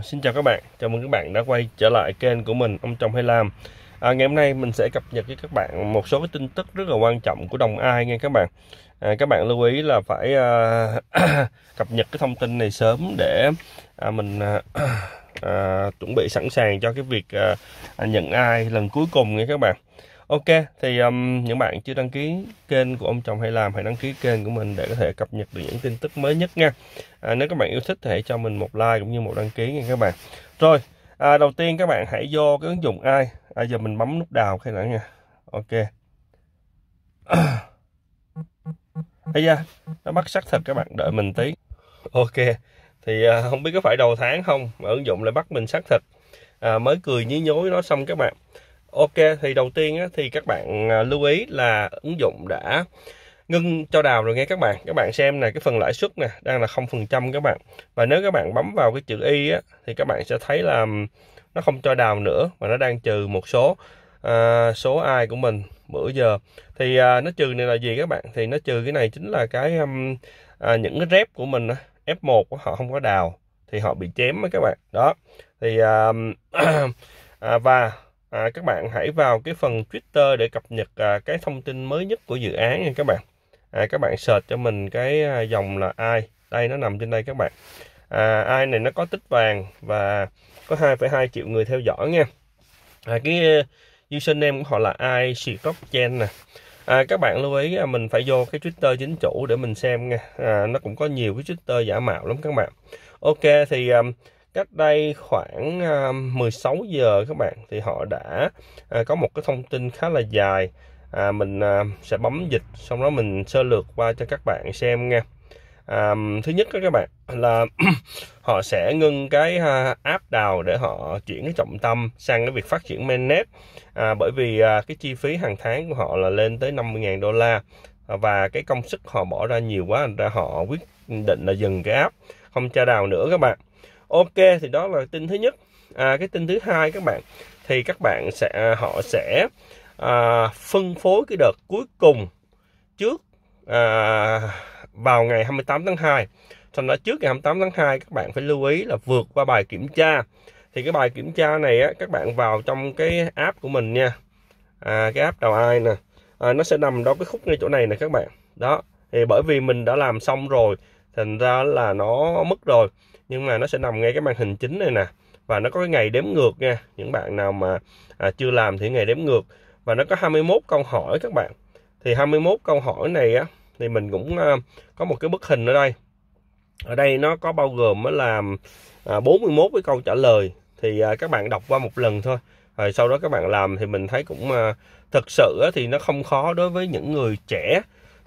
Vâng, xin chào các bạn, chào mừng các bạn đã quay trở lại kênh của mình Ông chồng Hay Làm à, Ngày hôm nay mình sẽ cập nhật với các bạn một số cái tin tức rất là quan trọng của đồng ai nghe các bạn à, Các bạn lưu ý là phải à, cập nhật cái thông tin này sớm để à, mình à, à, chuẩn bị sẵn sàng cho cái việc à, nhận ai lần cuối cùng nghe các bạn Ok, thì um, những bạn chưa đăng ký kênh của ông chồng hay làm hãy đăng ký kênh của mình để có thể cập nhật được những tin tức mới nhất nha. À, nếu các bạn yêu thích thì hãy cho mình một like cũng như một đăng ký nha các bạn. Rồi, à, đầu tiên các bạn hãy vô cái ứng dụng ai. À, giờ mình bấm nút đào cái nữa nha. Ok. Ây da, nó bắt xác thật các bạn, đợi mình tí. Ok, thì à, không biết có phải đầu tháng không mà ứng dụng lại bắt mình xác thật. À, mới cười nhí nhối nó xong các bạn Ok, thì đầu tiên thì các bạn à, lưu ý là ứng dụng đã ngưng cho đào rồi nghe các bạn. Các bạn xem nè, cái phần lãi suất nè, đang là 0% các bạn. Và nếu các bạn bấm vào cái chữ Y á, thì các bạn sẽ thấy là nó không cho đào nữa mà nó đang trừ một số à, số ai của mình bữa giờ. Thì à, nó trừ này là gì các bạn? Thì nó trừ cái này chính là cái à, những cái rep của mình F1 của họ không có đào thì họ bị chém á các bạn. Đó. Thì à, à, và à, các bạn hãy vào cái phần Twitter để cập nhật à, cái thông tin mới nhất của dự án nha các bạn à, các bạn search cho mình cái à, dòng là ai đây nó nằm trên đây các bạn à, ai này nó có tích vàng và có 2,2 triệu người theo dõi nha à, cái username của họ là ai Chen nè à, các bạn lưu ý à, mình phải vô cái Twitter chính chủ để mình xem nha à, nó cũng có nhiều cái Twitter giả mạo lắm các bạn ok thì um, cách đây khoảng 16 à, giờ các bạn thì họ đã à, có một cái thông tin khá là dài à, mình à, sẽ bấm dịch xong đó mình sơ lược qua cho các bạn xem nha à, thứ nhất đó các bạn là họ sẽ ngưng cái à, app đào để họ chuyển cái trọng tâm sang cái việc phát triển mainnet à, bởi vì à, cái chi phí hàng tháng của họ là lên tới 50.000 đô la à, và cái công sức họ bỏ ra nhiều quá ra họ quyết định là dừng cái app không cho đào nữa các bạn ok thì đó là tin thứ nhất à, cái tin thứ hai các bạn thì các bạn sẽ à, họ sẽ à, phân phối cái đợt cuối cùng trước à, vào ngày 28 tháng 2 thành ra trước ngày 28 tháng 2 các bạn phải lưu ý là vượt qua bài kiểm tra thì cái bài kiểm tra này á, các bạn vào trong cái app của mình nha à, cái app đầu ai nè à, nó sẽ nằm đó cái khúc ngay chỗ này nè các bạn đó thì bởi vì mình đã làm xong rồi thành ra là nó mất rồi nhưng mà nó sẽ nằm ngay cái màn hình chính này nè và nó có cái ngày đếm ngược nha những bạn nào mà à, chưa làm thì ngày đếm ngược và nó có 21 câu hỏi các bạn thì 21 câu hỏi này á thì mình cũng à, có một cái bức hình ở đây ở đây nó có bao gồm mới làm à, 41 cái câu trả lời thì à, các bạn đọc qua một lần thôi rồi sau đó các bạn làm thì mình thấy cũng à, thực sự thì nó không khó đối với những người trẻ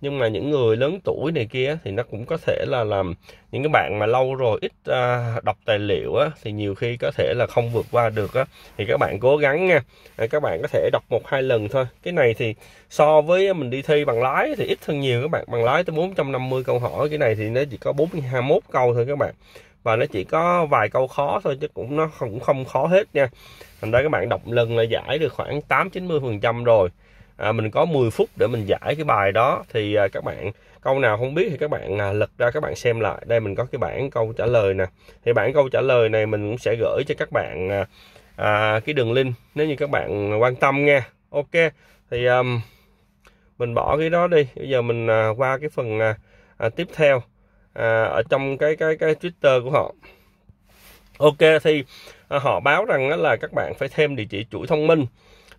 nhưng mà những người lớn tuổi này kia thì nó cũng có thể là làm những cái bạn mà lâu rồi ít à, đọc tài liệu á, thì nhiều khi có thể là không vượt qua được á, thì các bạn cố gắng nha à, các bạn có thể đọc một hai lần thôi cái này thì so với mình đi thi bằng lái thì ít hơn nhiều các bạn bằng lái tới 450 câu hỏi cái này thì nó chỉ có 421 câu thôi các bạn và nó chỉ có vài câu khó thôi chứ cũng nó cũng không khó hết nha thành ra các bạn đọc lần là giải được khoảng tám chín mươi phần trăm rồi à, mình có 10 phút để mình giải cái bài đó thì à, các bạn câu nào không biết thì các bạn à, lật ra các bạn xem lại đây mình có cái bảng câu trả lời nè thì bảng câu trả lời này mình cũng sẽ gửi cho các bạn à, à, cái đường link nếu như các bạn quan tâm nha ok thì um, mình bỏ cái đó đi bây giờ mình à, qua cái phần à, à, tiếp theo à, ở trong cái cái cái twitter của họ ok thì à, họ báo rằng là các bạn phải thêm địa chỉ chuỗi thông minh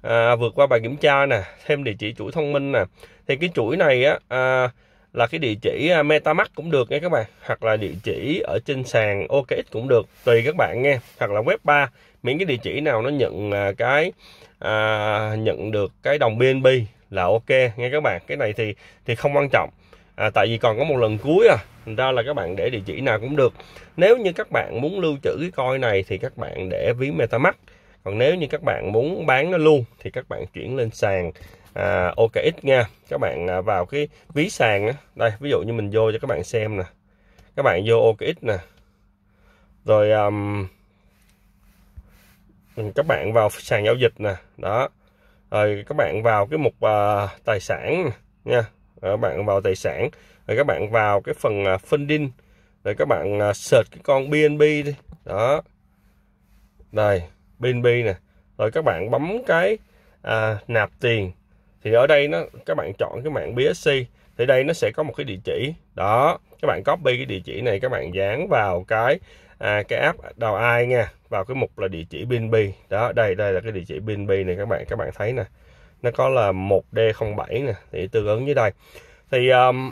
à, vượt qua bài kiểm tra nè thêm địa chỉ chuỗi thông minh nè thì cái chuỗi này á à, là cái địa chỉ à, MetaMask cũng được nha các bạn hoặc là địa chỉ ở trên sàn OKX cũng được tùy các bạn nghe hoặc là web 3 miễn cái địa chỉ nào nó nhận à, cái à, nhận được cái đồng BNB là ok nghe các bạn cái này thì thì không quan trọng à, tại vì còn có một lần cuối à thành ra là các bạn để địa chỉ nào cũng được nếu như các bạn muốn lưu trữ cái coin này thì các bạn để ví MetaMask còn nếu như các bạn muốn bán nó luôn thì các bạn chuyển lên sàn à, OKX nha các bạn à, vào cái ví sàn á đây ví dụ như mình vô cho các bạn xem nè các bạn vô OKX nè rồi um, các bạn vào sàn giao dịch nè đó rồi các bạn vào cái mục uh, tài sản nha rồi các bạn vào tài sản rồi các bạn vào cái phần uh, funding rồi các bạn uh, search cái con BNB đi đó đây BNB nè rồi các bạn bấm cái à, nạp tiền thì ở đây nó các bạn chọn cái mạng BSC thì đây nó sẽ có một cái địa chỉ đó các bạn copy cái địa chỉ này các bạn dán vào cái à, cái app đầu ai nha vào cái mục là địa chỉ BNB đó đây đây là cái địa chỉ BNB này các bạn các bạn thấy nè nó có là 1D07 nè thì tương ứng với đây thì um,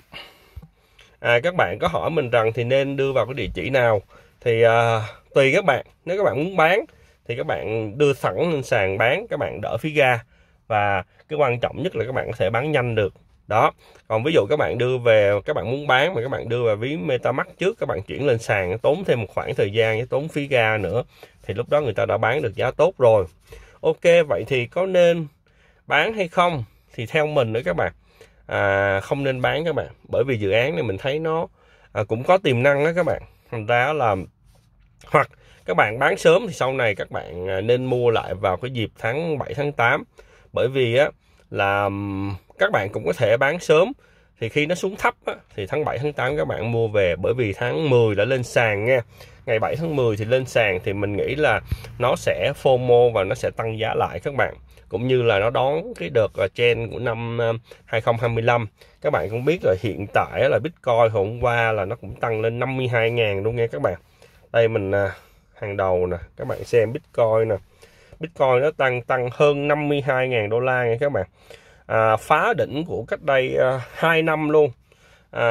à, các bạn có hỏi mình rằng thì nên đưa vào cái địa chỉ nào thì à, tùy các bạn nếu các bạn muốn bán thì các bạn đưa sẵn lên sàn bán các bạn đỡ phí ga và cái quan trọng nhất là các bạn có thể bán nhanh được đó còn ví dụ các bạn đưa về các bạn muốn bán mà các bạn đưa vào ví metamax trước các bạn chuyển lên sàn tốn thêm một khoảng thời gian tốn phí ga nữa thì lúc đó người ta đã bán được giá tốt rồi ok vậy thì có nên bán hay không thì theo mình nữa các bạn à, không nên bán các bạn bởi vì dự án này mình thấy nó à, cũng có tiềm năng đó các bạn thành ra là hoặc các bạn bán sớm thì sau này các bạn à, nên mua lại vào cái dịp tháng 7 tháng 8 bởi vì á là các bạn cũng có thể bán sớm thì khi nó xuống thấp á, thì tháng 7 tháng 8 các bạn mua về bởi vì tháng 10 đã lên sàn nha ngày 7 tháng 10 thì lên sàn thì mình nghĩ là nó sẽ FOMO và nó sẽ tăng giá lại các bạn cũng như là nó đón cái đợt à, trend của năm 2025 à, các bạn cũng biết là hiện tại là Bitcoin hôm qua là nó cũng tăng lên 52.000 luôn nghe các bạn đây mình hàng đầu nè các bạn xem Bitcoin nè Bitcoin nó tăng tăng hơn 52.000 đô la nha các bạn à, phá đỉnh của cách đây à, 2 năm luôn à,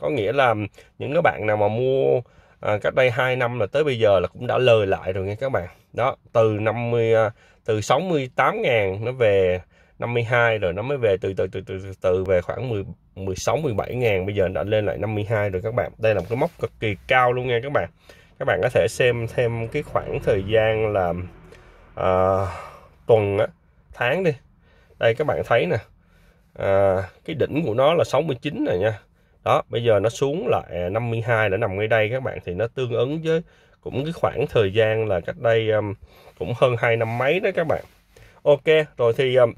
có nghĩa là những các bạn nào mà mua à, cách đây 2 năm là tới bây giờ là cũng đã lời lại rồi nha các bạn đó từ 50 à, từ 68.000 nó về 52 rồi nó mới về từ từ từ từ từ, từ về khoảng 10, 16 17 ngàn bây giờ đã lên lại 52 rồi các bạn đây là một cái mốc cực kỳ cao luôn nha các bạn các bạn có thể xem thêm cái khoảng thời gian là uh, tuần á, tháng đi đây các bạn thấy nè à, cái đỉnh của nó là 69 này nha đó bây giờ nó xuống lại 52 đã nằm ngay đây các bạn thì nó tương ứng với cũng cái khoảng thời gian là cách đây um, cũng hơn hai năm mấy đó các bạn ok rồi thì um,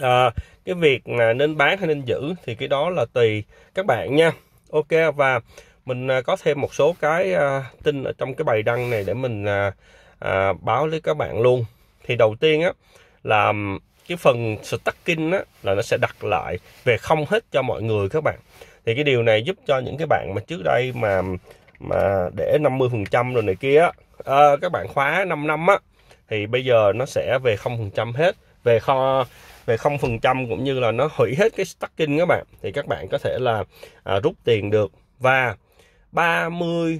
à, cái việc là nên bán hay nên giữ thì cái đó là tùy các bạn nha ok và mình à, có thêm một số cái à, tin ở trong cái bài đăng này để mình à, báo với các bạn luôn thì đầu tiên á là cái phần stacking á là nó sẽ đặt lại về không hết cho mọi người các bạn thì cái điều này giúp cho những cái bạn mà trước đây mà mà để 50 phần trăm rồi này kia á à, các bạn khóa 5 năm á thì bây giờ nó sẽ về không phần trăm hết về kho về không phần trăm cũng như là nó hủy hết cái stacking các bạn thì các bạn có thể là à, rút tiền được và 30%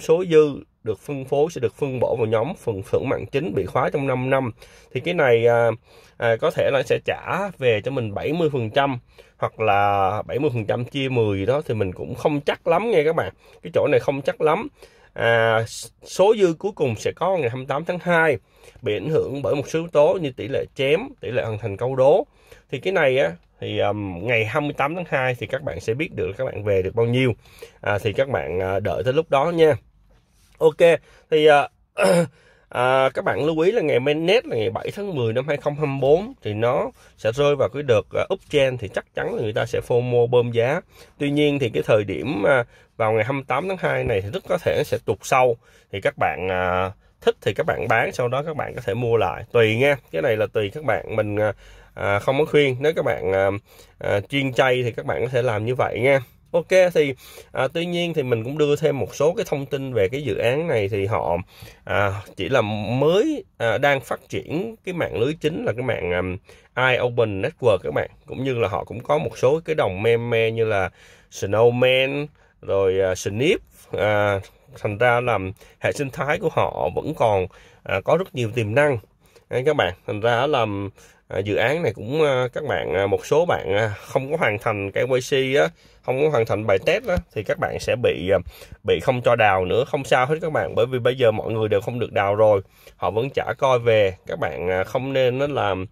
số dư được phân phối sẽ được phân bổ vào nhóm phần thưởng mạng chính bị khóa trong 5 năm thì cái này à, à, có thể là sẽ trả về cho mình 70% hoặc là 70% chia 10 đó thì mình cũng không chắc lắm nha các bạn cái chỗ này không chắc lắm à, số dư cuối cùng sẽ có ngày 28 tháng 2 bị ảnh hưởng bởi một số yếu tố như tỷ lệ chém tỷ lệ hoàn thành câu đố thì cái này á, thì um, ngày 28 tháng 2 thì các bạn sẽ biết được các bạn về được bao nhiêu à, thì các bạn à, đợi tới lúc đó nha ok thì à, à, các bạn lưu ý là ngày mainnet là ngày 7 tháng 10 năm 2024 thì nó sẽ rơi vào cái đợt uh, à, uptrend thì chắc chắn là người ta sẽ phô FOMO bơm giá tuy nhiên thì cái thời điểm à, vào ngày 28 tháng 2 này thì rất có thể sẽ tụt sâu thì các bạn à, thích thì các bạn bán sau đó các bạn có thể mua lại tùy nha cái này là tùy các bạn mình à, À, không có khuyên nếu các bạn à, à, chuyên chay thì các bạn có thể làm như vậy nha ok thì à, tuy nhiên thì mình cũng đưa thêm một số cái thông tin về cái dự án này thì họ à, chỉ là mới à, đang phát triển cái mạng lưới chính là cái mạng um, iOpen Network các bạn cũng như là họ cũng có một số cái đồng meme như là Snowman rồi uh, Snip à, thành ra là hệ sinh thái của họ vẫn còn à, có rất nhiều tiềm năng các bạn thành ra là À, dự án này cũng à, các bạn à, một số bạn không có hoàn thành cái YC á không có hoàn thành bài test á thì các bạn sẽ bị bị không cho đào nữa không sao hết các bạn bởi vì bây giờ mọi người đều không được đào rồi họ vẫn trả coi về các bạn không nên nó làm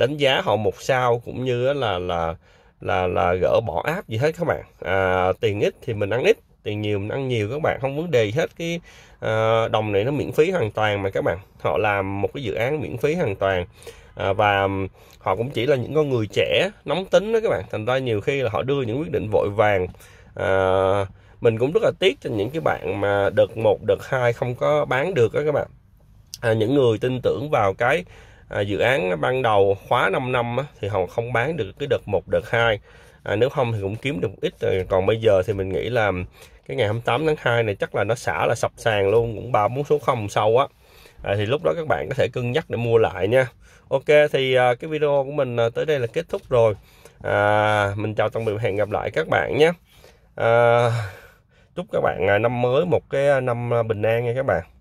đánh giá họ một sao cũng như là là là là gỡ bỏ áp gì hết các bạn à, tiền ít thì mình ăn ít tiền nhiều mình ăn nhiều các bạn không vấn đề gì hết cái à, đồng này nó miễn phí hoàn toàn mà các bạn họ làm một cái dự án miễn phí hoàn toàn À, và họ cũng chỉ là những con người trẻ nóng tính đó các bạn thành ra nhiều khi là họ đưa những quyết định vội vàng à, mình cũng rất là tiếc cho những cái bạn mà đợt 1, đợt 2 không có bán được đó các bạn à, những người tin tưởng vào cái à, dự án ban đầu khóa 5 năm á, thì họ không bán được cái đợt 1, đợt 2 à, nếu không thì cũng kiếm được ít còn bây giờ thì mình nghĩ là cái ngày 28 tháng 2 này chắc là nó xả là sập sàn luôn cũng ba bốn số không sâu á à, thì lúc đó các bạn có thể cân nhắc để mua lại nha ok thì à, cái video của mình à, tới đây là kết thúc rồi à, mình chào tạm biệt hẹn gặp lại các bạn nhé à, chúc các bạn à, năm mới một cái à, năm à, bình an nha các bạn